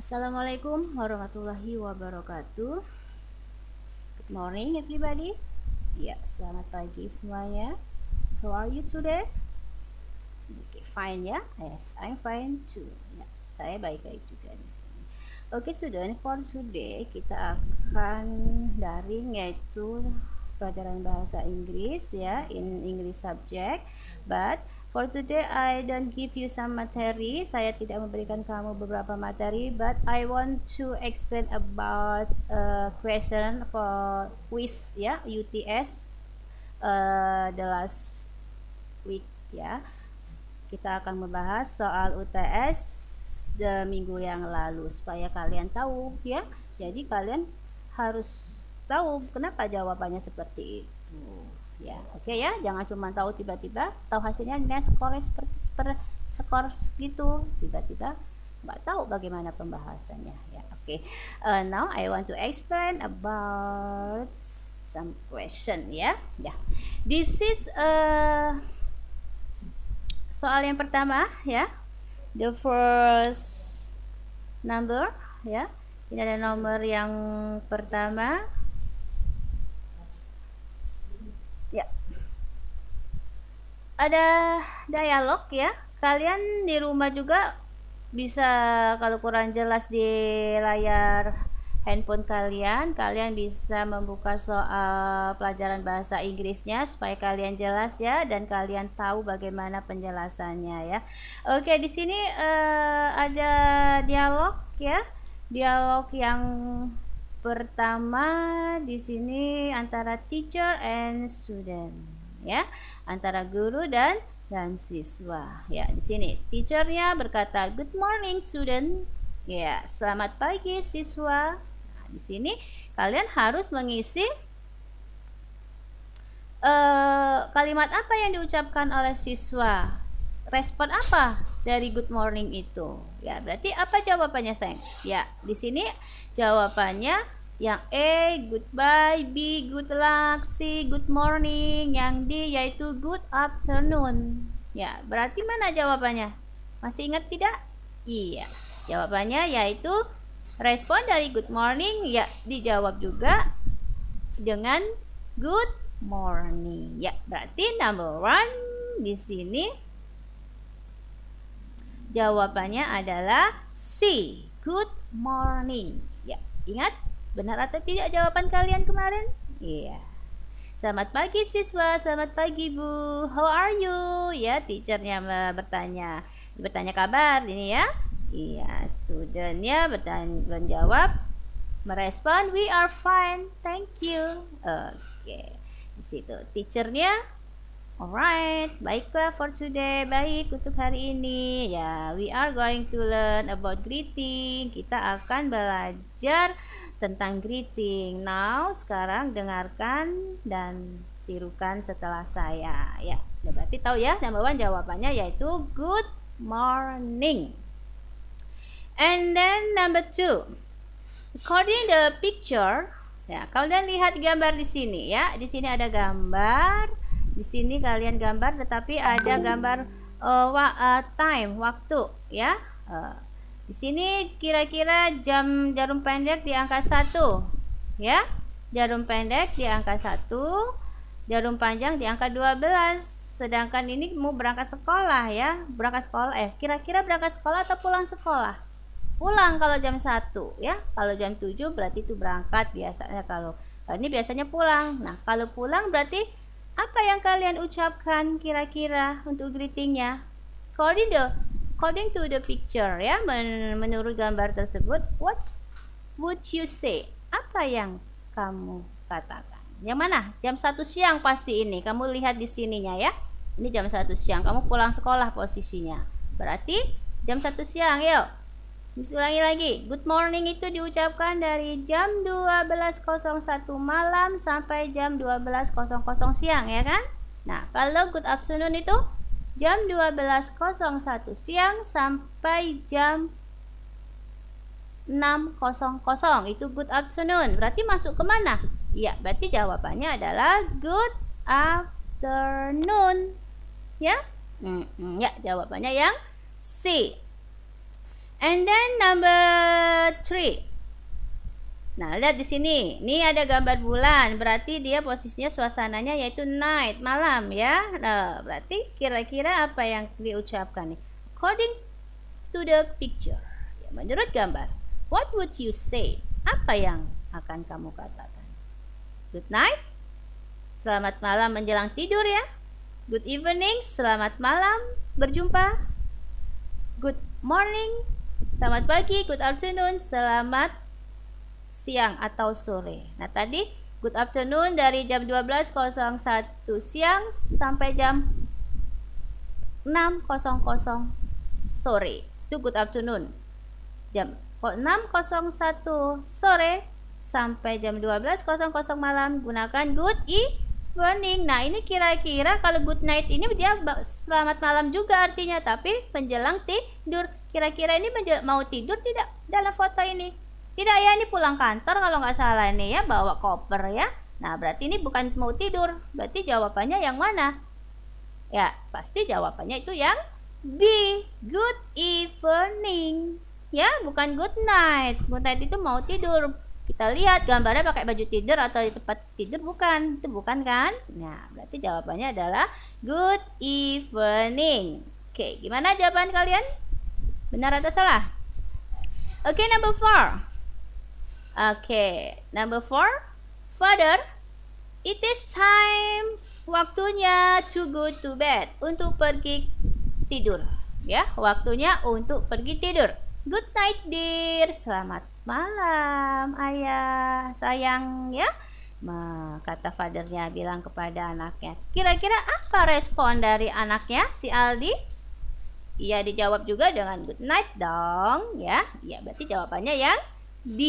Assalamualaikum warahmatullahi wabarakatuh. Good morning everybody. Ya, selamat pagi semuanya. How are you today? Okay, fine ya. Yes, I'm fine too. Ya, saya baik-baik juga di sini. Oke, sudah, for today kita akan daring yaitu pelajaran bahasa Inggris ya in English subject, but For today, I don't give you some materi. Saya tidak memberikan kamu beberapa materi, but I want to explain about a question for quiz, ya, yeah, UTS uh, the last week ya. Yeah. Kita akan membahas soal UTS the minggu yang lalu supaya kalian tahu ya. Jadi kalian harus tahu kenapa jawabannya seperti itu ya oke okay ya jangan cuma tahu tiba-tiba tahu hasilnya net score seperti per skor segitu tiba-tiba nggak tahu bagaimana pembahasannya ya oke okay. uh, eh, now I want to explain about some question ya yeah. ya yeah. this is a eh, soal yang pertama ya yeah. the first number ya yeah. ini ada nomor yang pertama Ya. Ada dialog ya. Kalian di rumah juga bisa kalau kurang jelas di layar handphone kalian, kalian bisa membuka soal pelajaran bahasa Inggrisnya supaya kalian jelas ya dan kalian tahu bagaimana penjelasannya ya. Oke, di sini uh, ada dialog ya. Dialog yang Pertama di sini antara teacher and student, ya, antara guru dan dan siswa. Ya, di sini teachernya berkata good morning student. Ya, selamat pagi siswa. Nah, di sini kalian harus mengisi uh, kalimat apa yang diucapkan oleh siswa. Respon apa dari good morning itu? Ya, berarti apa jawabannya, Sayang? Ya, di sini Jawabannya yang A goodbye, B good luck, C good morning, yang D yaitu good afternoon. Ya, berarti mana jawabannya? Masih ingat tidak? Iya. Jawabannya yaitu respon dari good morning ya dijawab juga dengan good morning. Ya, berarti number one di sini jawabannya adalah C, good morning. Ingat, benar atau tidak jawaban kalian kemarin? Iya. Yeah. Selamat pagi siswa, selamat pagi Bu. How are you? Ya, teachernya bertanya. Bertanya kabar ini ya. Iya, studentnya bertanya jawab merespon we are fine, thank you. Oke. Okay. Di situ teachernya Alright, baiklah for today. Baik untuk hari ini. Ya, we are going to learn about greeting. Kita akan belajar tentang greeting. Now, sekarang dengarkan dan tirukan setelah saya. Ya, yeah, berarti tahu ya. Number one jawabannya yaitu good morning. And then number two, according the picture, ya kalian lihat gambar di sini ya. Di sini ada gambar di sini kalian gambar tetapi ada gambar uh, wa, uh, time, waktu ya. Uh, di sini kira-kira jam jarum pendek di angka satu ya. Jarum pendek di angka satu jarum panjang di angka 12 sedangkan ini mau berangkat sekolah ya berangkat sekolah eh kira-kira berangkat sekolah atau pulang sekolah pulang kalau jam 1 ya kalau jam 7 berarti itu berangkat biasanya kalau ini biasanya pulang nah kalau pulang berarti apa yang kalian ucapkan kira-kira untuk greetingnya? According the according to the picture ya, men menurut gambar tersebut, what would you say? Apa yang kamu katakan? Yang mana? Jam 1 siang pasti ini. Kamu lihat di sininya ya. Ini jam 1 siang. Kamu pulang sekolah posisinya. Berarti jam 1 siang, yuk ulangi lagi good morning itu diucapkan dari jam 12.01 malam sampai jam 12.00 siang ya kan nah kalau good afternoon itu jam 12.01 siang sampai jam 6.00 itu good afternoon berarti masuk kemana Ya, berarti jawabannya adalah good afternoon ya mm ya jawabannya yang C And then number three. Nah, lihat di sini. Ini ada gambar bulan, berarti dia posisinya suasananya yaitu night, malam ya. Nah, berarti kira-kira apa yang diucapkan nih? According to the picture. Ya, menurut gambar, what would you say? Apa yang akan kamu katakan? Good night. Selamat malam menjelang tidur ya. Good evening, selamat malam, berjumpa. Good morning, Selamat pagi, good afternoon, selamat siang atau sore. Nah, tadi good afternoon dari jam 12.01 siang sampai jam 6.00 sore. Itu good afternoon. Jam 6.01 sore sampai jam 12.00 malam gunakan good evening morning. Nah, ini kira-kira kalau good night ini dia selamat malam juga artinya, tapi menjelang tidur. Kira-kira ini mau tidur tidak dalam foto ini? Tidak ya, ini pulang kantor kalau nggak salah ini ya, bawa koper ya. Nah, berarti ini bukan mau tidur. Berarti jawabannya yang mana? Ya, pasti jawabannya itu yang B. Good evening. Ya, bukan good night. Good night itu mau tidur kita lihat gambarnya pakai baju tidur atau di tempat tidur bukan itu bukan kan nah berarti jawabannya adalah good evening oke gimana jawaban kalian benar atau salah oke number four oke number four father it is time waktunya to go to bed untuk pergi tidur ya waktunya untuk pergi tidur good night dear selamat malam ayah sayang ya kata fathernya bilang kepada anaknya kira-kira apa respon dari anaknya si Aldi Ia dijawab juga dengan good night dong ya ya berarti jawabannya yang D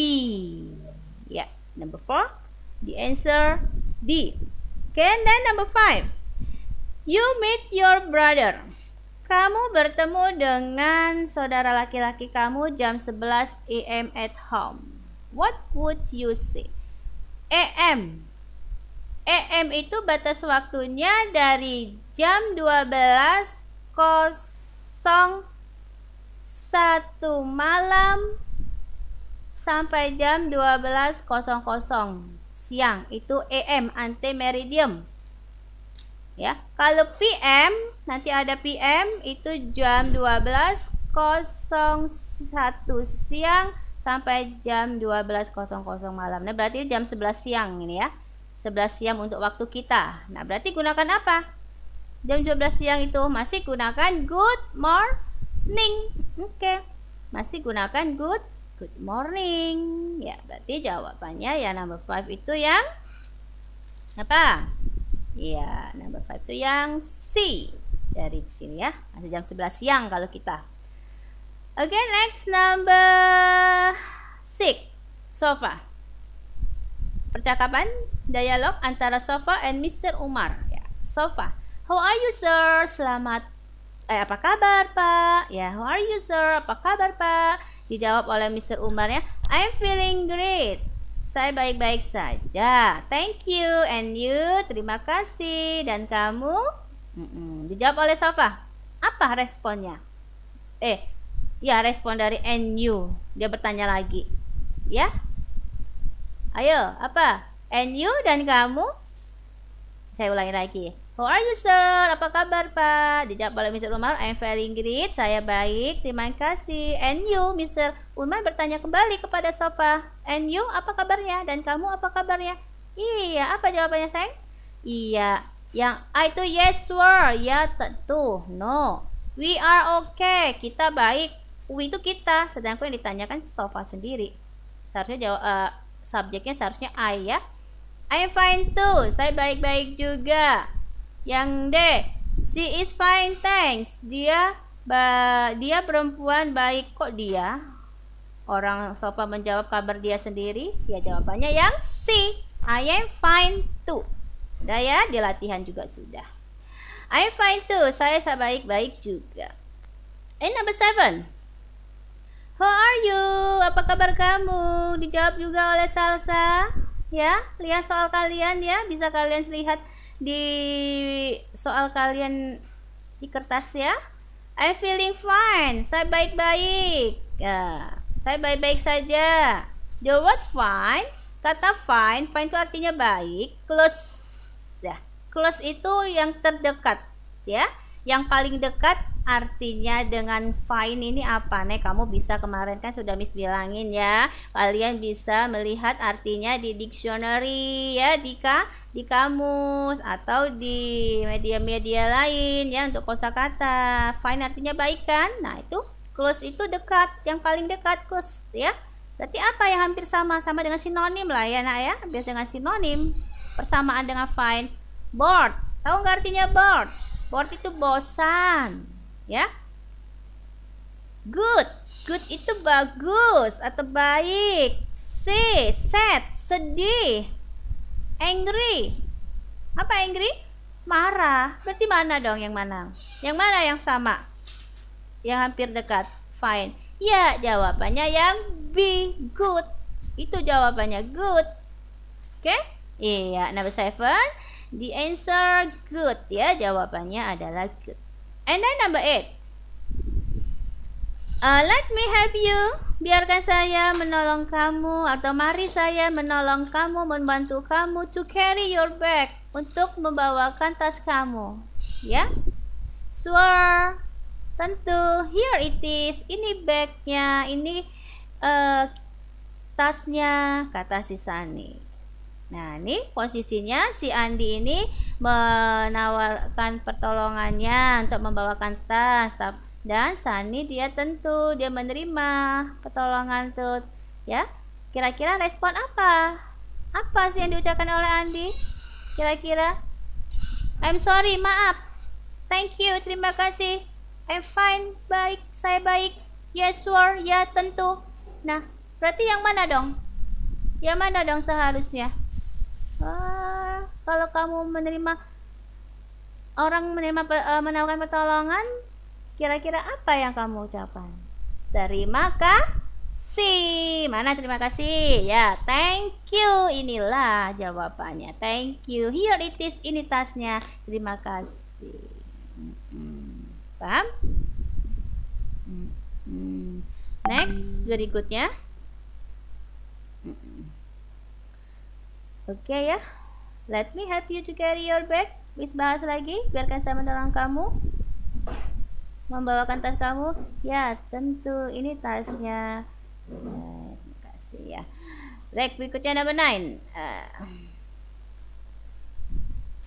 ya number four the answer D okay and then number five you meet your brother kamu bertemu dengan saudara laki-laki kamu jam 11 AM at home. What would you say? AM. AM itu batas waktunya dari jam 12.01 malam sampai jam 12.00 siang. Itu AM, ante meridium ya. Kalau PM nanti ada PM itu jam 12.01 siang sampai jam 12.00 malam. Nah, berarti jam 11 siang ini ya. 11 siang untuk waktu kita. Nah, berarti gunakan apa? Jam 12 siang itu masih gunakan good morning. Oke. Okay. Masih gunakan good good morning. Ya, berarti jawabannya ya number 5 itu yang apa? Iya, number 5 itu yang C dari sini ya. Masih jam 11 siang kalau kita. Oke, okay, next number 6. Sofa. Percakapan dialog antara Sofa and Mr. Umar. Ya, Sofa. How are you, sir? Selamat eh apa kabar, Pak? Ya, how are you, sir? Apa kabar, Pak? Dijawab oleh Mr. Umar ya. I'm feeling great. Saya baik-baik saja. Thank you and you. Terima kasih dan kamu? Mm -mm. Dijawab oleh Safa. Apa responnya? Eh, ya respon dari and you. Dia bertanya lagi. Ya? Ayo, apa? And you dan kamu? Saya ulangi lagi. How are you sir? Apa kabar pak? Dijawab oleh Mr. Umar, I'm feeling very great, saya baik, terima kasih And you, Mr. Umar bertanya kembali kepada Sofa And you, apa kabarnya? Dan kamu apa kabarnya? Iya, apa jawabannya sayang? Iya, yang I itu yes sir, ya tentu, no We are okay, kita baik We itu kita, sedangkan yang ditanyakan Sofa sendiri Seharusnya jawab, uh, subjeknya seharusnya I ya I'm fine too, saya baik-baik juga yang D, she is fine thanks. Dia ba, dia perempuan baik kok dia. Orang sopan menjawab kabar dia sendiri. Ya jawabannya yang C. I am fine too. Udah ya, di latihan juga sudah. I am fine too. Saya baik-baik juga. And number seven. How are you? Apa kabar kamu? Dijawab juga oleh Salsa. Ya, lihat soal kalian ya. Bisa kalian lihat di soal kalian di kertas ya. I'm feeling fine. Saya baik-baik. Uh, saya baik-baik saja. The word fine, kata fine, fine itu artinya baik. Close, ya. Close itu yang terdekat, ya yang paling dekat artinya dengan fine ini apa nih kamu bisa kemarin kan sudah Miss bilangin ya kalian bisa melihat artinya di dictionary ya di Dika di kamus atau di media-media lain ya untuk kosakata Fine artinya baik kan nah itu close itu dekat yang paling dekat close ya berarti apa yang hampir sama sama dengan sinonim lah ya nak ya biasa dengan sinonim persamaan dengan fine. board tahu nggak artinya board Bored itu bosan, ya. Good, good itu bagus atau baik. C, sad, sedih. Angry. Apa angry? Marah. Berarti mana dong yang mana? Yang mana yang sama? Yang hampir dekat. Fine. Ya, jawabannya yang B, good. Itu jawabannya good. Oke? Okay? Iya, number seven The answer good ya jawabannya adalah good. And then number eight. Uh, let me help you. Biarkan saya menolong kamu atau mari saya menolong kamu, membantu kamu to carry your bag untuk membawakan tas kamu. Ya. Yeah? Sure. Tentu. Here it is. Ini bagnya, ini uh, tasnya kata si Sunny. Nah, ini posisinya si Andi ini menawarkan pertolongannya untuk membawakan tas dan Sani dia tentu dia menerima pertolongan tuh ya. Kira-kira respon apa? Apa sih yang diucapkan oleh Andi? Kira-kira I'm sorry, maaf. Thank you, terima kasih. I'm fine, baik, saya baik. Yes, sure, ya tentu. Nah, berarti yang mana dong? Yang mana dong seharusnya? kalau kamu menerima orang menerima uh, menawarkan pertolongan kira-kira apa yang kamu ucapkan terima kasih mana terima kasih ya thank you inilah jawabannya thank you here it is ini tasnya terima kasih hmm. paham hmm. next berikutnya Oke okay, ya. Let me help you to carry your bag. Miss bahas lagi, biarkan saya menolong kamu. Membawakan tas kamu? Ya, tentu. Ini tasnya. terima eh, kasih ya. Rek berikutnya number 9. Uh, eh,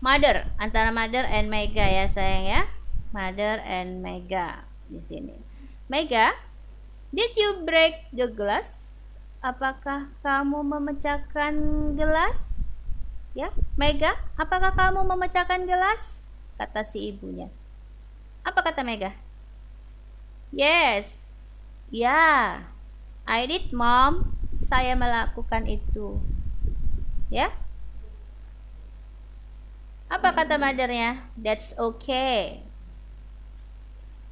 mother, antara mother and mega ya sayang ya. Mother and mega di sini. Mega, did you break the glass? Apakah kamu memecahkan gelas? Ya, Mega, apakah kamu memecahkan gelas? Kata si ibunya. Apa kata Mega? Yes, ya, yeah, I did, mom. Saya melakukan itu. Ya? Apa kata mothernya? That's okay.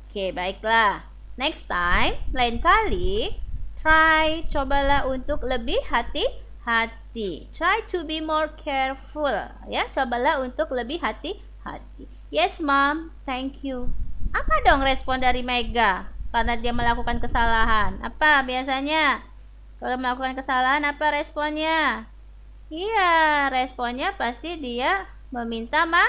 Oke, okay, baiklah. Next time, lain kali, try, cobalah untuk lebih hati-hati hati. Try to be more careful. Ya, cobalah untuk lebih hati-hati. Yes, mom. Thank you. Apa dong respon dari Mega karena dia melakukan kesalahan? Apa biasanya? Kalau melakukan kesalahan apa responnya? Iya, responnya pasti dia meminta ma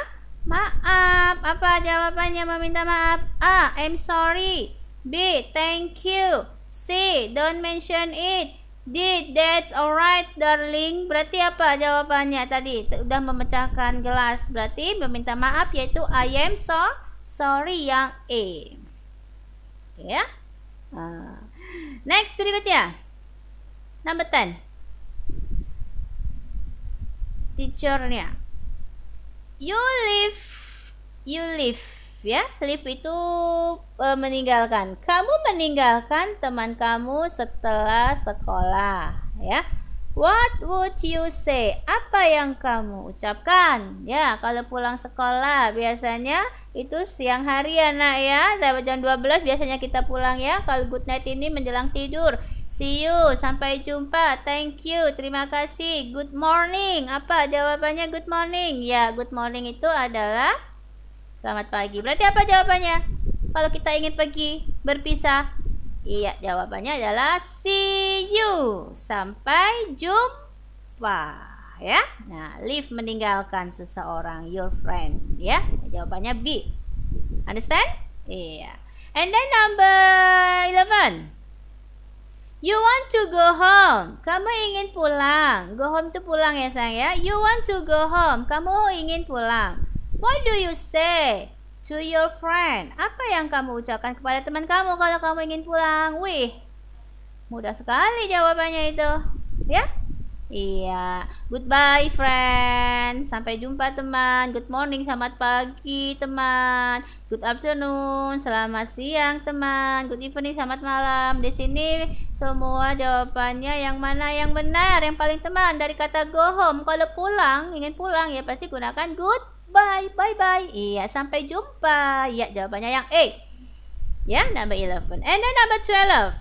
maaf. Apa jawabannya meminta maaf? A. I'm sorry. B. Thank you. C. Don't mention it. Did, that's alright darling. Berarti apa jawabannya tadi? Sudah memecahkan gelas. Berarti meminta maaf yaitu I am so sorry yang E. ya. Uh. Next berikutnya. Number 10. Teachernya. You live you live ya. Lip itu e, meninggalkan. Kamu meninggalkan teman kamu setelah sekolah, ya. What would you say? Apa yang kamu ucapkan? Ya, kalau pulang sekolah biasanya itu siang hari ya ya. Sampai jam 12 biasanya kita pulang ya. Kalau good night ini menjelang tidur. See you, sampai jumpa. Thank you, terima kasih. Good morning. Apa jawabannya good morning? Ya, good morning itu adalah Selamat pagi. Berarti apa jawabannya? Kalau kita ingin pergi berpisah, iya jawabannya adalah see you. Sampai jumpa ya. Nah, leave meninggalkan seseorang, your friend ya. Jawabannya B. Understand? Iya. And then number 11. You want to go home. Kamu ingin pulang. Go home itu pulang ya sayang ya. You want to go home. Kamu ingin pulang. What do you say to your friend? Apa yang kamu ucapkan kepada teman kamu kalau kamu ingin pulang? Wih, mudah sekali jawabannya itu, ya? Iya, goodbye friend. Sampai jumpa teman. Good morning, selamat pagi teman. Good afternoon, selamat siang teman. Good evening, selamat malam. Di sini semua jawabannya yang mana yang benar, yang paling teman dari kata go home. Kalau pulang, ingin pulang ya pasti gunakan good bye, bye bye. Iya, sampai jumpa. Iya, jawabannya yang A. Ya, number 11. And then number 12.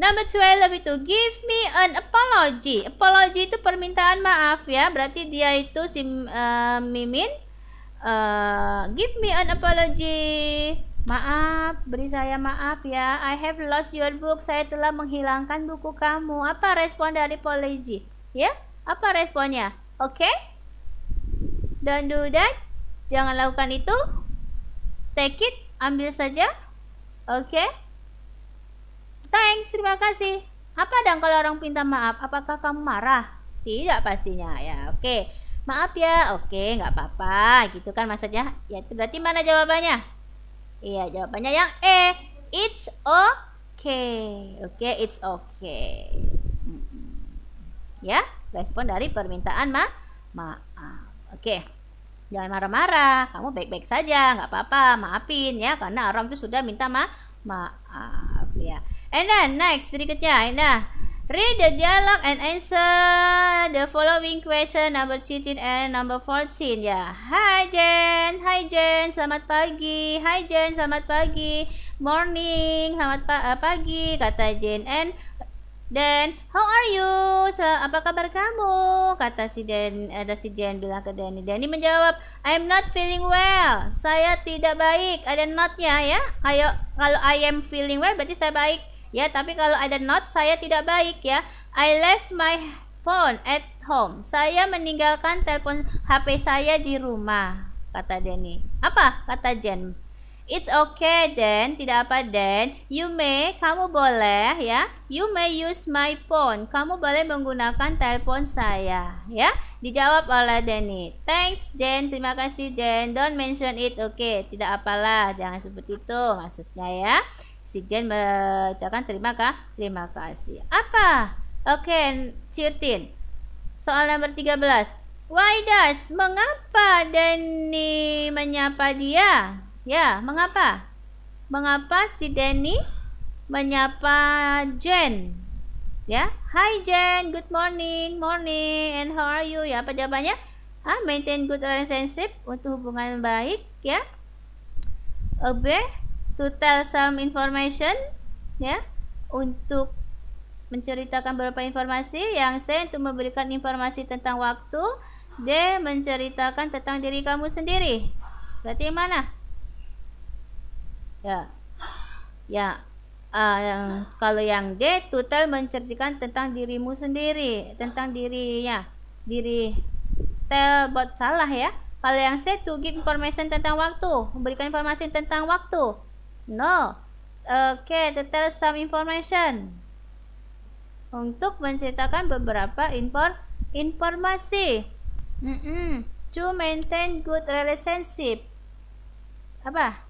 Number 12 itu give me an apology. Apology itu permintaan maaf ya. Berarti dia itu si uh, Mimin uh, give me an apology. Maaf, beri saya maaf ya. I have lost your book. Saya telah menghilangkan buku kamu. Apa respon dari apology? Ya? Apa responnya? Oke? Okay? Don't do that. Jangan lakukan itu. Take it, ambil saja. Oke. Okay? Thanks, terima kasih. Apa dong kalau orang minta maaf? Apakah kamu marah? Tidak pastinya ya. Oke. Okay. Maaf ya. Oke, okay, nggak apa-apa. Gitu kan maksudnya? Ya itu berarti mana jawabannya? Iya, jawabannya yang E. It's okay. Oke, okay, it's okay. Ya, respon dari permintaan ma maaf. Oke, jangan marah-marah. Kamu baik-baik saja, nggak apa-apa. Maafin ya, karena orang itu sudah minta ma maaf ya. And then next berikutnya, nah Read the dialogue and answer the following question number 13 and number 14 ya. Hi Jen, Hi Jen, selamat pagi. Hi Jen, selamat pagi. Morning, selamat pa pagi kata Jen and dan how are you? So, apa kabar kamu? Kata si Dan ada si Jen bilang ke Dani. Dani menjawab, I'm not feeling well. Saya tidak baik. Ada notnya ya. Ayo kalau I am feeling well berarti saya baik. Ya, tapi kalau ada not saya tidak baik ya. I left my phone at home. Saya meninggalkan telepon HP saya di rumah, kata Dani. Apa? kata Jen. It's okay then, tidak apa then. You may, kamu boleh ya. You may use my phone. Kamu boleh menggunakan telepon saya ya. Dijawab oleh Denny. Thanks Jen, terima kasih Jen. Don't mention it. Oke, okay, tidak apalah, jangan sebut itu maksudnya ya. Si Jen mengucapkan terima kasih. Terima kasih. Apa? Oke, okay, Cirtin. Soal nomor 13. Why does mengapa Denny menyapa dia? Ya, mengapa? Mengapa si Denny menyapa Jen? Ya, hi Jen, good morning, morning, and how are you? Ya, apa jawabannya? Ah, maintain good relationship untuk hubungan baik, ya. Obey to tell some information, ya, untuk menceritakan beberapa informasi yang saya untuk memberikan informasi tentang waktu D menceritakan tentang diri kamu sendiri berarti mana ya ya uh, yang, kalau yang D total menceritakan tentang dirimu sendiri tentang dirinya diri ya, tel buat salah ya kalau yang C to give information tentang waktu memberikan informasi tentang waktu no oke okay, to tell some information untuk menceritakan beberapa impor informasi mm -mm. to maintain good relationship apa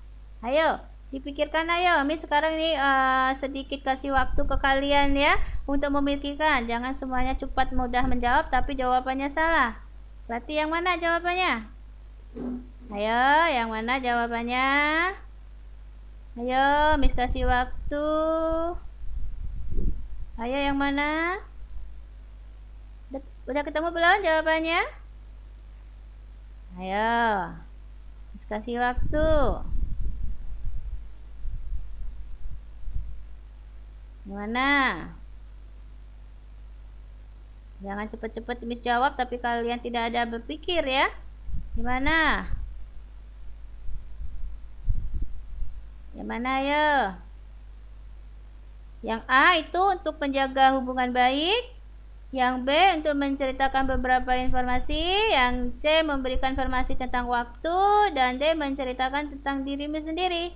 ayo dipikirkan ayo Miss sekarang ini uh, sedikit kasih waktu ke kalian ya untuk memikirkan jangan semuanya cepat mudah menjawab tapi jawabannya salah berarti yang mana jawabannya ayo yang mana jawabannya ayo Miss kasih waktu ayo yang mana udah ketemu belum jawabannya ayo Miss kasih waktu Gimana? Jangan cepat-cepat Miss jawab tapi kalian tidak ada berpikir ya. Gimana? Gimana ya? Yang A itu untuk menjaga hubungan baik, yang B untuk menceritakan beberapa informasi, yang C memberikan informasi tentang waktu, dan D menceritakan tentang dirimu sendiri.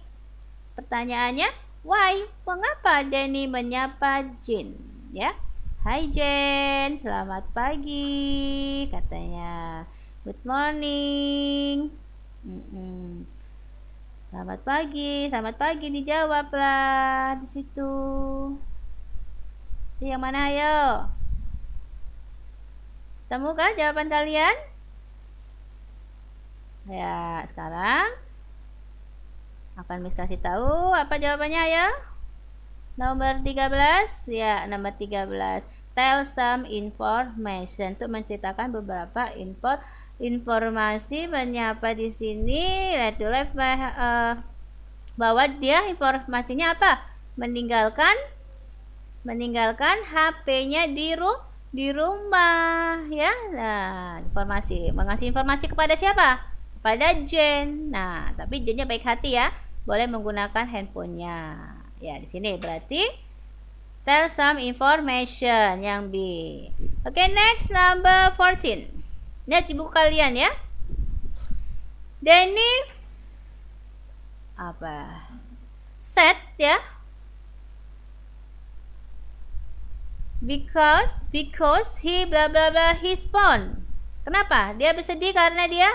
Pertanyaannya, Why? Mengapa Danny menyapa Jin? Ya. Hai Jen, selamat pagi katanya. Good morning. Mm-mm. Selamat pagi, selamat pagi dijawablah di situ. Di yang mana ayo? Temukan jawaban kalian? Ya, sekarang akan Miss kasih tahu apa jawabannya ya nomor 13 ya nomor 13 tell some information untuk menceritakan beberapa info informasi menyapa di sini itu uh, eh, bahwa dia informasinya apa meninggalkan meninggalkan HP-nya di ru di rumah ya nah informasi mengasih informasi kepada siapa kepada Jen nah tapi Jennya baik hati ya boleh menggunakan handphonenya. Ya, di sini berarti tell some information yang B. Oke, okay, next number 14. Lihat di buku kalian ya. Danny apa? Set ya. Because because he bla bla bla his phone. Kenapa? Dia bersedih karena dia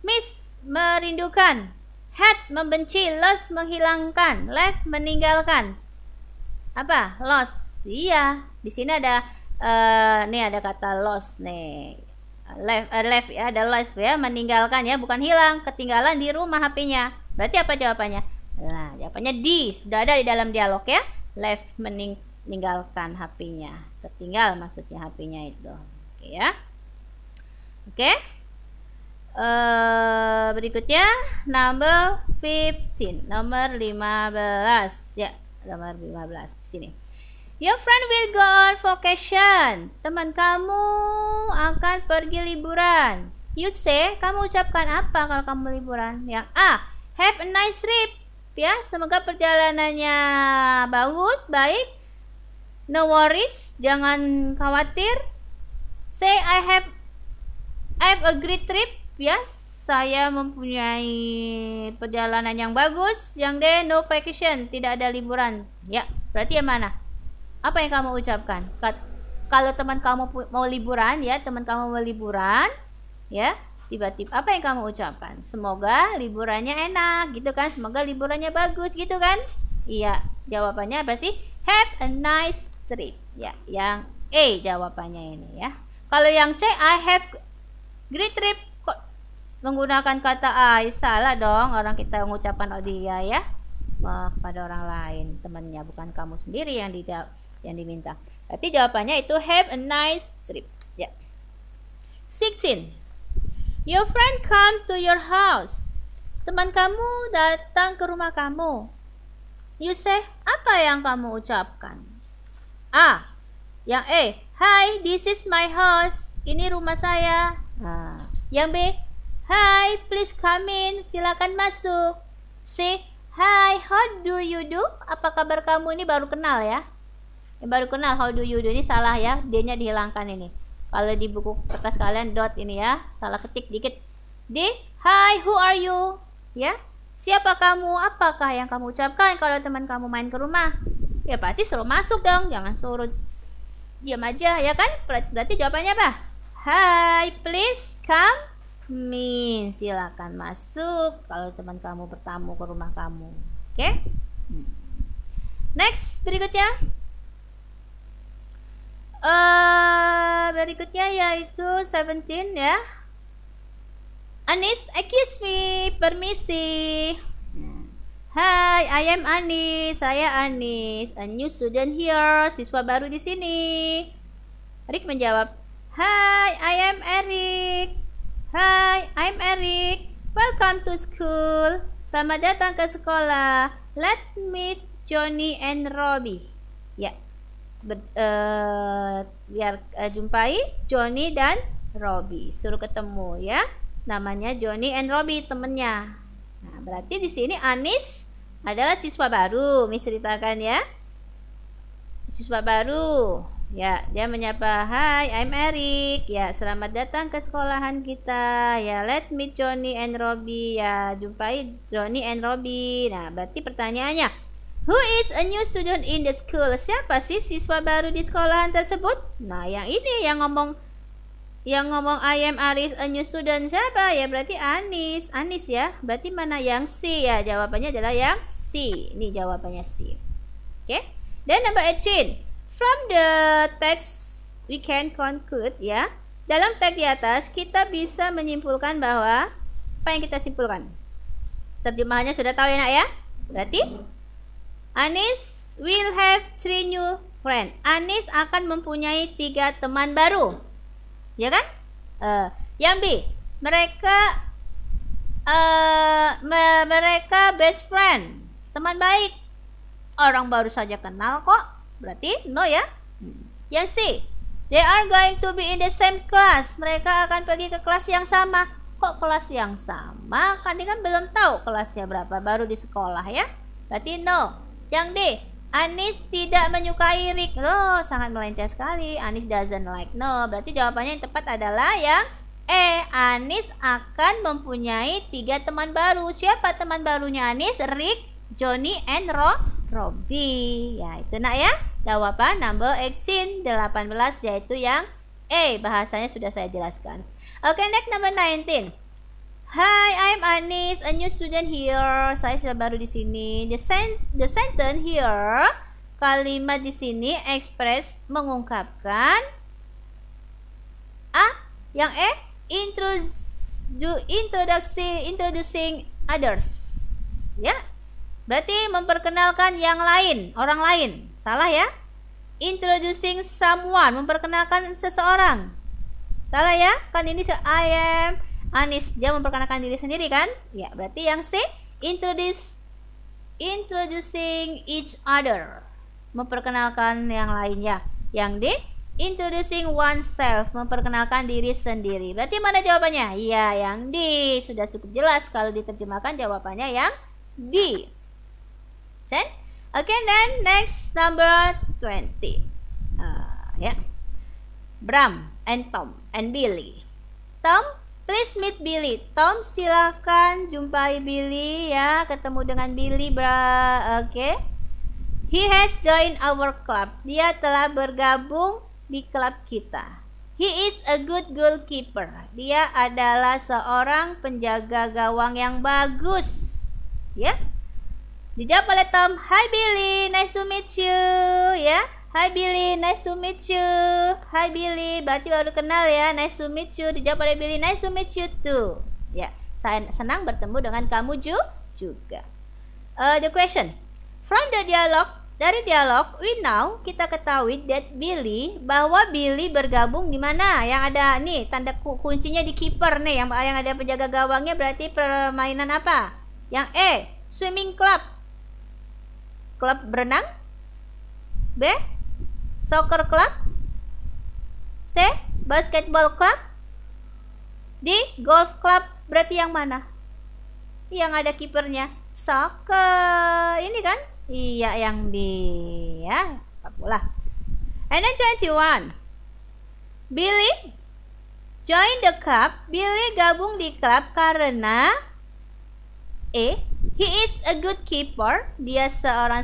miss merindukan Hate membenci, loss menghilangkan, left meninggalkan. Apa? Loss. Iya. Di sini ada uh, nih ada kata loss nih. Left, uh, left ya, ada loss ya, meninggalkan ya, bukan hilang, ketinggalan di rumah HP-nya. Berarti apa jawabannya? Nah, jawabannya di, Sudah ada di dalam dialog ya. Left meninggalkan HP-nya. Tertinggal maksudnya HP-nya itu. Oke ya. Oke. Okay? uh, berikutnya number 15 nomor 15 ya nomor 15 sini Your friend will go on vacation. Teman kamu akan pergi liburan. You say, kamu ucapkan apa kalau kamu liburan? Yang A, have a nice trip. Ya, semoga perjalanannya bagus, baik. No worries, jangan khawatir. Say I have I have a great trip Bias saya mempunyai perjalanan yang bagus yang de no vacation tidak ada liburan ya berarti yang mana apa yang kamu ucapkan kalau teman kamu mau liburan ya teman kamu mau liburan ya tiba-tiba apa yang kamu ucapkan semoga liburannya enak gitu kan semoga liburannya bagus gitu kan iya jawabannya pasti have a nice trip ya yang E jawabannya ini ya kalau yang C I have great trip menggunakan kata I salah dong orang kita mengucapkan oh dia ya pada orang lain temannya bukan kamu sendiri yang di yang diminta berarti jawabannya itu have a nice trip ya yeah. 16 your friend come to your house teman kamu datang ke rumah kamu you say apa yang kamu ucapkan A yang E hi this is my house ini rumah saya nah. yang B Hi, please come in. Silakan masuk. Say, hi, how do you do? Apa kabar kamu? Ini baru kenal ya. Ini baru kenal, how do you do? Ini salah ya. D-nya dihilangkan ini. Kalau di buku kertas kalian dot ini ya. Salah ketik dikit. D, hi, who are you? Ya, siapa kamu? Apakah yang kamu ucapkan kalau teman kamu main ke rumah? Ya, pasti suruh masuk dong. Jangan suruh diam aja ya kan? Berarti jawabannya apa? Hi, please come Min, silakan masuk kalau teman kamu bertamu ke rumah kamu. Oke? Okay? Hmm. Next, berikutnya. Uh, berikutnya yaitu 17 ya. Anis, excuse me, permisi. Hmm. Hai, I am Anis. Saya Anis, a new student here, siswa baru di sini. Rick menjawab, "Hai, I am Eric." Hi, I'm Eric. Welcome to school. Selamat datang ke sekolah. Let meet Johnny and Robbie. Ya, ber, uh, biar uh, jumpai Johnny dan Robbie. Suruh ketemu ya. Namanya Johnny and Robbie temennya. Nah, berarti di sini Anis adalah siswa baru. Miss ceritakan ya. Siswa baru. Ya, dia menyapa, "Hai, I'm Eric. Ya, selamat datang ke sekolahan kita. Ya, let me Johnny and Robbie. Ya, jumpai Johnny and Robbie." Nah, berarti pertanyaannya, "Who is a new student in the school?" Siapa sih siswa baru di sekolahan tersebut? Nah, yang ini yang ngomong yang ngomong I am Aris a new student siapa ya berarti Anis Anis ya berarti mana yang C ya jawabannya adalah yang C ini jawabannya C oke okay? dan nambah 18 From the text we can conclude ya. Dalam teks di atas kita bisa menyimpulkan bahwa apa yang kita simpulkan? Terjemahannya sudah tahu ya nak ya? Berarti Anis will have three new friend. Anis akan mempunyai tiga teman baru. Ya kan? Uh, yang B, mereka uh, me mereka best friend, teman baik. Orang baru saja kenal kok. Berarti no ya. Yang C. They are going to be in the same class. Mereka akan pergi ke kelas yang sama. Kok kelas yang sama? Kan dia kan belum tahu kelasnya berapa, baru di sekolah ya. Berarti no. Yang D. Anis tidak menyukai Rick. Loh, sangat melenceng sekali. Anis doesn't like no. Berarti jawabannya yang tepat adalah yang E. Anis akan mempunyai tiga teman baru. Siapa teman barunya Anis? Rick, Johnny, and Ro Robi. Ya, itu nak ya. Jawaban number 18, 18 yaitu yang e Bahasanya sudah saya jelaskan. Oke, okay, next number 19. Hi, I'm Anis, a new student here. Saya sudah baru di sini. The, sen the sentence here, kalimat di sini express mengungkapkan A yang E introduce introducing introducing others. Ya, Berarti memperkenalkan yang lain, orang lain. Salah ya? Introducing someone, memperkenalkan seseorang. Salah ya? Kan ini I am Anis. Dia memperkenalkan diri sendiri kan? Ya, berarti yang C introduce introducing each other. Memperkenalkan yang lainnya. Yang D introducing oneself, memperkenalkan diri sendiri. Berarti mana jawabannya? Iya, yang D. Sudah cukup jelas kalau diterjemahkan jawabannya yang D. 10 okay then next number 20 uh, yeah Bram and Tom and Billy Tom please meet Billy Tom silakan jumpai Billy ya ketemu dengan Billy bra oke okay. he has joined our club dia telah bergabung di klub kita He is a good goalkeeper. Dia adalah seorang penjaga gawang yang bagus. Ya. Yeah? Dijawab oleh Tom, Hi Billy, nice to meet you. Ya, Hi Billy, nice to meet you. Hi Billy, berarti baru kenal ya. Nice to meet you. Dijawab oleh Billy, nice to meet you too. Ya, saya senang bertemu dengan kamu Ju juga. Uh, the question, from the dialogue dari dialog, we now kita ketahui that Billy bahwa Billy bergabung di mana? Yang ada nih tanda kuncinya di keeper nih yang yang ada penjaga gawangnya berarti permainan apa? Yang E, swimming club. Klub berenang? B. Soccer club? C. Basketball club? D. Golf club. Berarti yang mana? Yang ada kipernya. Soccer. Ini kan? Iya, yang B ya. bola. pula. And then 21. Billy join the club. Billy gabung di club karena E He is a good keeper. Dia seorang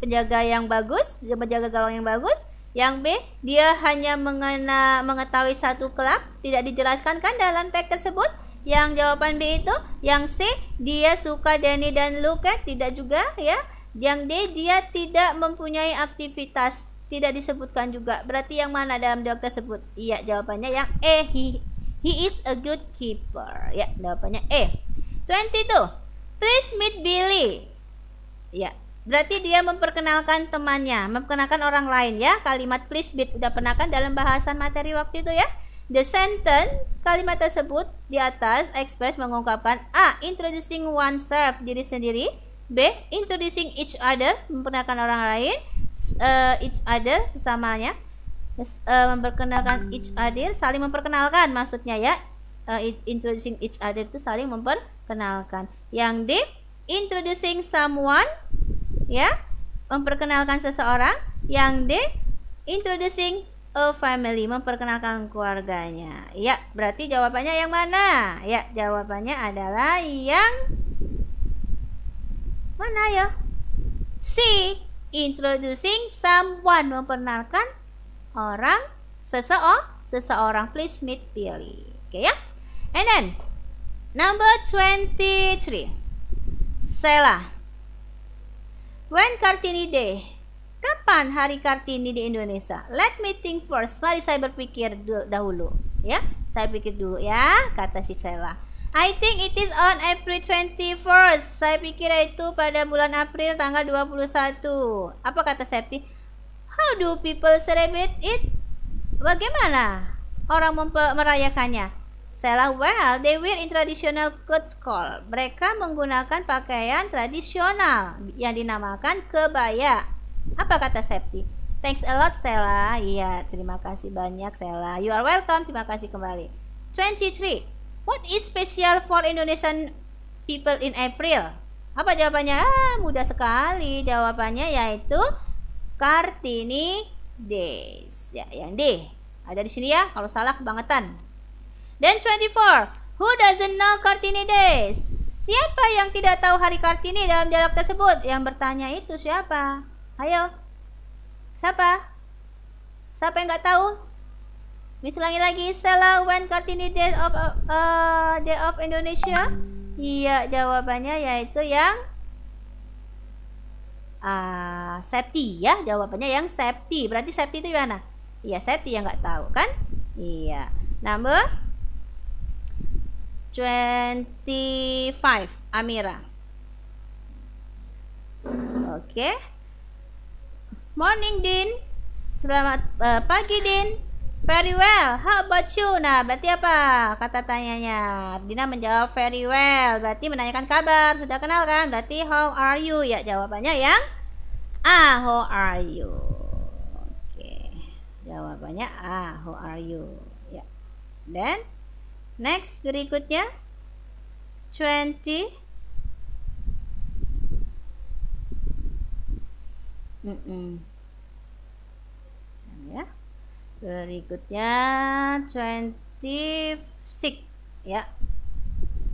penjaga yang bagus, penjaga gawang yang bagus. Yang B, dia hanya mengena, mengetahui satu klub, tidak dijelaskan kan dalam tag tersebut. Yang jawaban B itu, yang C, dia suka Danny dan Luke, tidak juga ya. Yang D, dia tidak mempunyai aktivitas, tidak disebutkan juga. Berarti yang mana dalam jawaban tersebut? Iya, jawabannya yang E. He, he is a good keeper. Ya, jawabannya E. 22. Please meet Billy. Ya, berarti dia memperkenalkan temannya, memperkenalkan orang lain ya. Kalimat please meet udah pernah kan dalam bahasan materi waktu itu ya. The sentence, kalimat tersebut di atas express mengungkapkan A. Introducing oneself, diri sendiri B. Introducing each other, memperkenalkan orang lain uh, Each other, sesamanya uh, Memperkenalkan each other, saling memperkenalkan maksudnya ya uh, Introducing each other itu saling memperkenalkan kenalkan Yang D introducing someone ya, memperkenalkan seseorang. Yang D introducing a family, memperkenalkan keluarganya. Ya, berarti jawabannya yang mana? Ya, jawabannya adalah yang mana ya? C introducing someone memperkenalkan orang seseorang seseorang please meet Billy oke okay, ya and then Number 23. Sela. When Kartini Day? Kapan hari Kartini di Indonesia? Let me think first. Mari saya berpikir dahulu, ya. Saya pikir dulu ya, kata si Sela. I think it is on April 21st. Saya pikir itu pada bulan April tanggal 21. Apa kata Septi? How do people celebrate it? Bagaimana orang merayakannya? Salah well, they wear in traditional clothes call. Mereka menggunakan pakaian tradisional yang dinamakan kebaya. Apa kata Septi? Thanks a lot, Sela. Iya, terima kasih banyak, Sela. You are welcome. Terima kasih kembali. 23. What is special for Indonesian people in April? Apa jawabannya? Ah, mudah sekali. Jawabannya yaitu Kartini Days. Ya, yang D. Ada di sini ya. Kalau salah kebangetan. Dan 24. Who doesn't know Kartini days? Siapa yang tidak tahu hari Kartini dalam dialog tersebut? Yang bertanya itu siapa? Ayo. Siapa? Siapa yang nggak tahu? Miss ulangi lagi. Salah when Kartini days of uh, uh, Day of Indonesia? Iya, jawabannya yaitu yang uh, safety ya. Jawabannya yang safety. Berarti safety itu gimana? Iya, safety yang nggak tahu kan? Iya. Number 25 Amira Oke okay. Morning Din Selamat uh, pagi Din Very well, how about you? Nah, berarti apa kata tanyanya? Dina menjawab very well, berarti menanyakan kabar, sudah kenal kan? Berarti how are you? Ya, jawabannya yang A, ah, how are you? Oke, okay. jawabannya A, ah, how are you? Ya, dan Next, berikutnya 20 Mm -mm. Ya. Berikutnya 26 ya.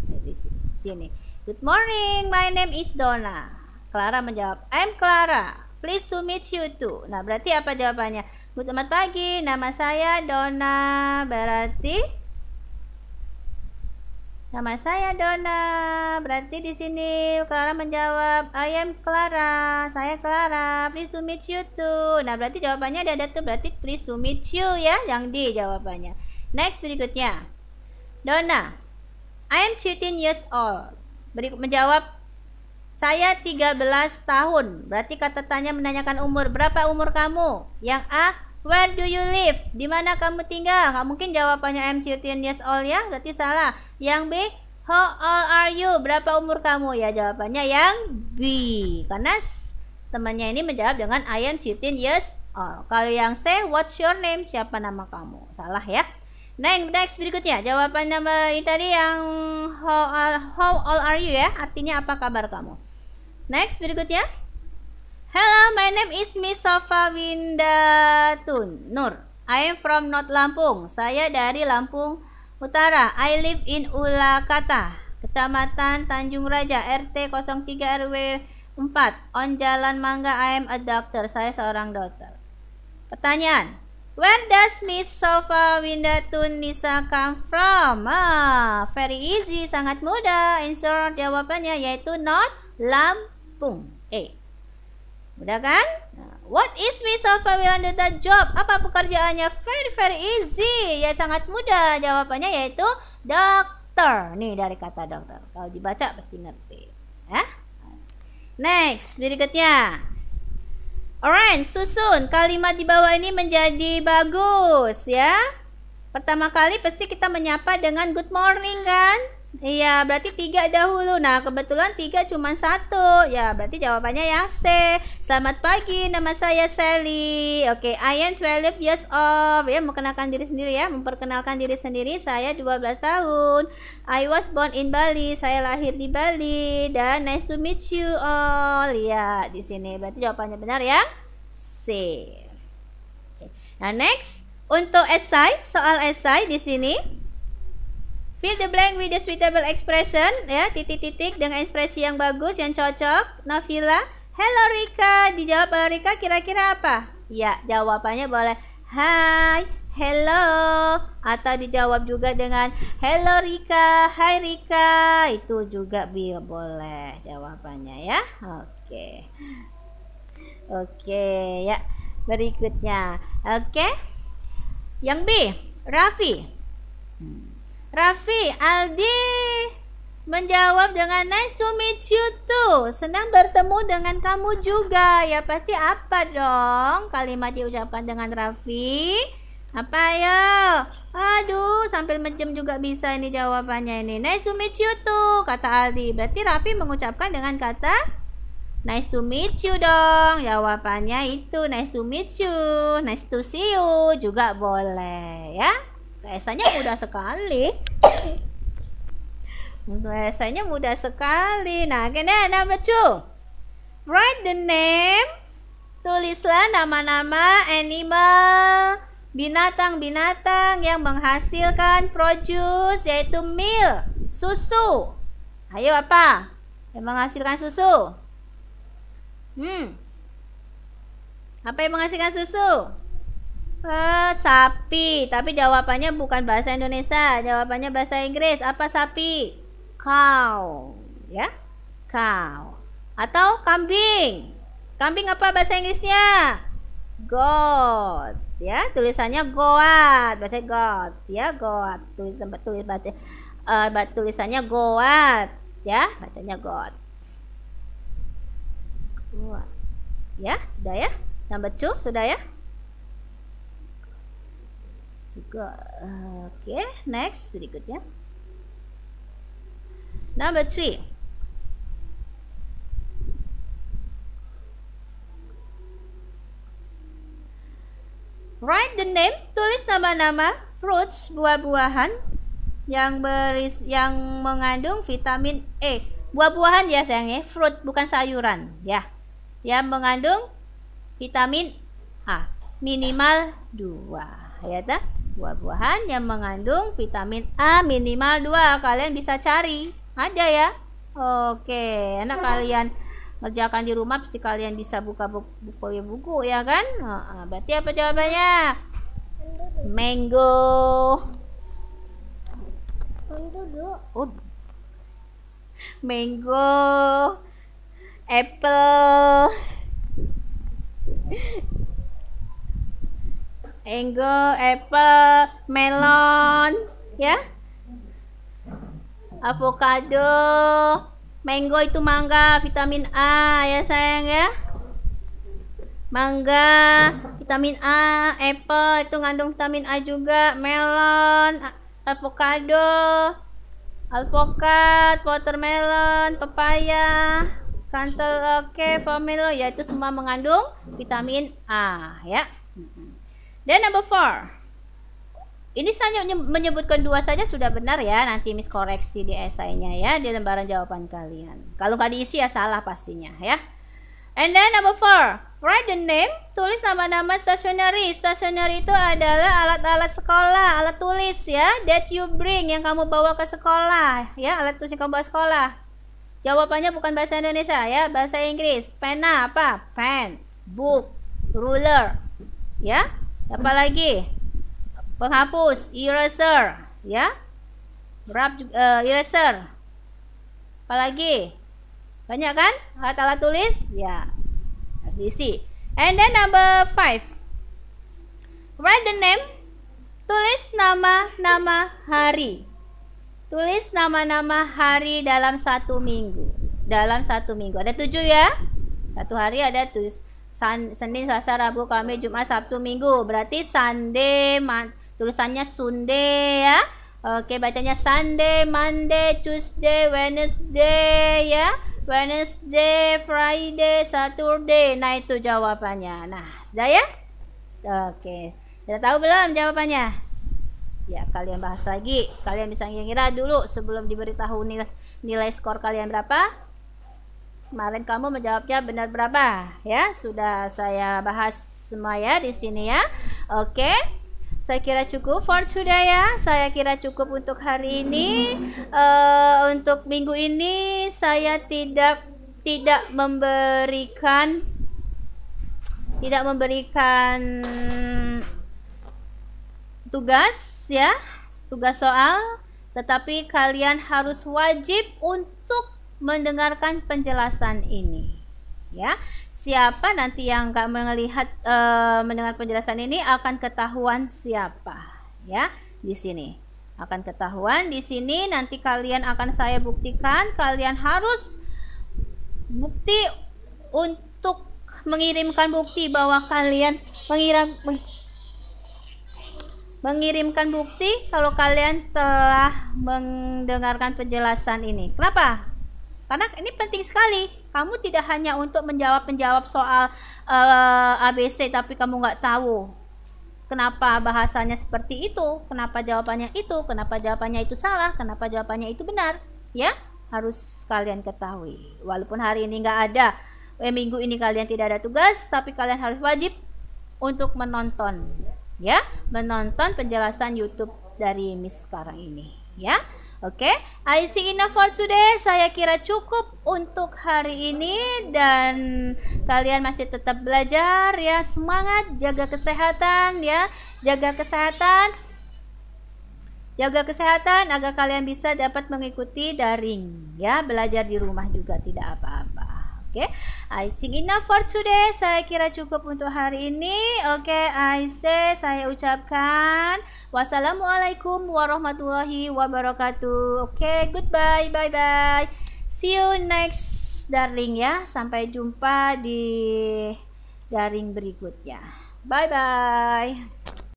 Jadi sini. Good morning, my name is Donna. Clara menjawab, I'm Clara. Please to meet you too. Nah, berarti apa jawabannya? Selamat pagi, nama saya Donna. Berarti Nama saya Dona. Berarti di sini Clara menjawab, "I am Clara. Saya Clara. please to meet you too." Nah, berarti jawabannya ada ada tuh berarti please to meet you ya, yang di jawabannya. Next berikutnya. Dona. I am 13 years old. Berikut menjawab saya 13 tahun. Berarti kata tanya menanyakan umur. Berapa umur kamu? Yang A Where do you live? Di mana kamu tinggal? mungkin jawabannya I'm 13 years old ya. Berarti salah. Yang B, how old are you? Berapa umur kamu? Ya jawabannya yang B. Karena temannya ini menjawab dengan I am 13 years old. Kalau yang C, what's your name? Siapa nama kamu? Salah ya. Nah, next berikutnya jawaban nama ini tadi yang how how old are you ya? Artinya apa kabar kamu? Next berikutnya Hello, my name is Miss Sofa Winda Tun Nur. I am from North Lampung. Saya dari Lampung Utara. I live in Ulakata, Kecamatan Tanjung Raja, RT 03 RW 4, on Jalan Mangga. I am a doctor. Saya seorang dokter. Pertanyaan. Where does Miss Sofa Winda Tun Nisa come from? Ah, very easy, sangat mudah. Insert jawabannya yaitu North Lampung. Eh. Udah kan? Nah, what is Miss Sofa job? Apa pekerjaannya? Very very easy. Ya sangat mudah. Jawabannya yaitu dokter. Nih dari kata dokter. Kalau dibaca pasti ngerti. Ya? Next, berikutnya. Alright, susun kalimat di bawah ini menjadi bagus ya. Pertama kali pasti kita menyapa dengan good morning kan? Iya, berarti tiga dahulu. Nah, kebetulan tiga cuma satu. Ya, berarti jawabannya ya C. Selamat pagi, nama saya Sally. Oke, okay, I am 12 years old. Ya, mengenalkan diri sendiri ya. Memperkenalkan diri sendiri, saya 12 tahun. I was born in Bali. Saya lahir di Bali. Dan nice to meet you all. Ya, di sini. Berarti jawabannya benar ya. C. Okay. Nah, next. Untuk esai, soal esai di sini Fill the blank with the suitable expression ya titik-titik dengan ekspresi yang bagus yang cocok. Novila, hello Rika. Dijawab oleh Rika kira-kira apa? Ya, jawabannya boleh hai, hello atau dijawab juga dengan hello Rika, hai Rika. Itu juga bio boleh jawabannya ya. Oke. Oke, ya. Berikutnya. Oke. Yang B, Raffi. Hmm. Raffi Aldi menjawab dengan nice to meet you too. Senang bertemu dengan kamu juga. Ya pasti apa dong? Kalimat diucapkan dengan Raffi. Apa ya? Aduh, sambil menjem juga bisa ini jawabannya ini. Nice to meet you too, kata Aldi. Berarti Raffi mengucapkan dengan kata Nice to meet you dong. Jawabannya itu nice to meet you, nice to see you juga boleh ya esanya mudah sekali untuk esanya mudah sekali nah kena nama two write the name tulislah nama-nama animal binatang-binatang yang menghasilkan produce yaitu milk, susu. Ayo apa? Yang menghasilkan susu. Hmm. Apa yang menghasilkan susu? Uh, sapi. Tapi jawabannya bukan bahasa Indonesia. Jawabannya bahasa Inggris. Apa sapi? Cow. Ya? Cow. Atau kambing. Kambing apa bahasa Inggrisnya? Goat. Ya, tulisannya goat. Bahasa goat. Ya, goat. Tulis tulis baca uh, tulisannya goat. Ya, bacanya goat. Goat. Ya, sudah ya? Number two, sudah ya? Oke, okay next berikutnya number three Write the name, tulis nama-nama fruits buah-buahan yang beris yang mengandung vitamin E. Buah-buahan ya sayang ya, fruit bukan sayuran ya. Yang mengandung vitamin A minimal dua, ya ta? buah-buahan yang mengandung vitamin A minimal 2 kalian bisa cari ada ya oke enak iya, kalian ngerjakan di rumah pasti kalian bisa buka buku buku, buku ya kan nah, berarti apa jawabannya mango oh. mango apple mango, apple, melon, ya. Avocado, mango itu mangga, vitamin A ya sayang ya. Mangga, vitamin A, apple itu ngandung vitamin A juga, melon, avocado, alpukat, watermelon, pepaya, kantel oke, okay, pomelo ya itu semua mengandung vitamin A ya. Then number four. Ini hanya menyebutkan dua saja sudah benar ya. Nanti Miss koreksi di esainya ya, di lembaran jawaban kalian. Kalau nggak diisi ya salah pastinya ya. And then number four, write the name, tulis nama-nama stationery. Stationery itu adalah alat-alat sekolah, alat tulis ya, that you bring yang kamu bawa ke sekolah ya, alat tulis yang kamu bawa sekolah. Jawabannya bukan bahasa Indonesia ya, bahasa Inggris. Pena apa? Pen, book, ruler, ya apa lagi? Penghapus, eraser, ya. Rap uh, eh, eraser. Apa lagi? Banyak kan? Alat-alat tulis? Ya. Harus diisi. And then number five. Write the name. Tulis nama-nama hari. Tulis nama-nama hari dalam satu minggu. Dalam satu minggu. Ada tujuh ya. Satu hari ada tulis San, Senin, Selasa, Rabu, Kamis, Jumat, Sabtu, Minggu. Berarti Sunday, man, tulisannya Sunday ya. Oke, bacanya Sunday, Monday, Tuesday, Wednesday ya. Wednesday, Friday, Saturday. Nah, itu jawabannya. Nah, sudah ya? Oke. Sudah tahu belum jawabannya? Ya, kalian bahas lagi. Kalian bisa ngira dulu sebelum diberitahu nilai, nilai skor kalian berapa Kemarin kamu menjawabnya benar berapa? Ya, sudah saya bahas semua ya di sini ya. Oke. Saya kira cukup for today ya. Saya kira cukup untuk hari ini. Uh, untuk minggu ini saya tidak tidak memberikan tidak memberikan tugas ya, tugas soal, tetapi kalian harus wajib untuk mendengarkan penjelasan ini ya siapa nanti yang nggak melihat e, mendengar penjelasan ini akan ketahuan siapa ya di sini akan ketahuan di sini nanti kalian akan saya buktikan kalian harus bukti untuk mengirimkan bukti bahwa kalian mengirim mengirimkan bukti kalau kalian telah mendengarkan penjelasan ini kenapa karena ini penting sekali. Kamu tidak hanya untuk menjawab-menjawab soal uh, eh, ABC tapi kamu nggak tahu kenapa bahasanya seperti itu, kenapa jawabannya itu, kenapa jawabannya itu salah, kenapa jawabannya itu benar, ya harus kalian ketahui. Walaupun hari ini nggak ada, eh, minggu ini kalian tidak ada tugas, tapi kalian harus wajib untuk menonton, ya, menonton penjelasan YouTube dari Miss sekarang ini, ya. Oke, okay? I see enough for today. Saya kira cukup untuk hari ini dan kalian masih tetap belajar ya. Semangat, jaga kesehatan ya. Jaga kesehatan. Jaga kesehatan agar kalian bisa dapat mengikuti daring ya, belajar di rumah juga tidak apa-apa. Oke, okay? I think enough for today. Saya kira cukup untuk hari ini. Oke, okay, I say saya ucapkan wassalamualaikum warahmatullahi wabarakatuh. Oke, okay, goodbye, bye bye. See you next, darling ya. Sampai jumpa di daring berikutnya. Bye bye.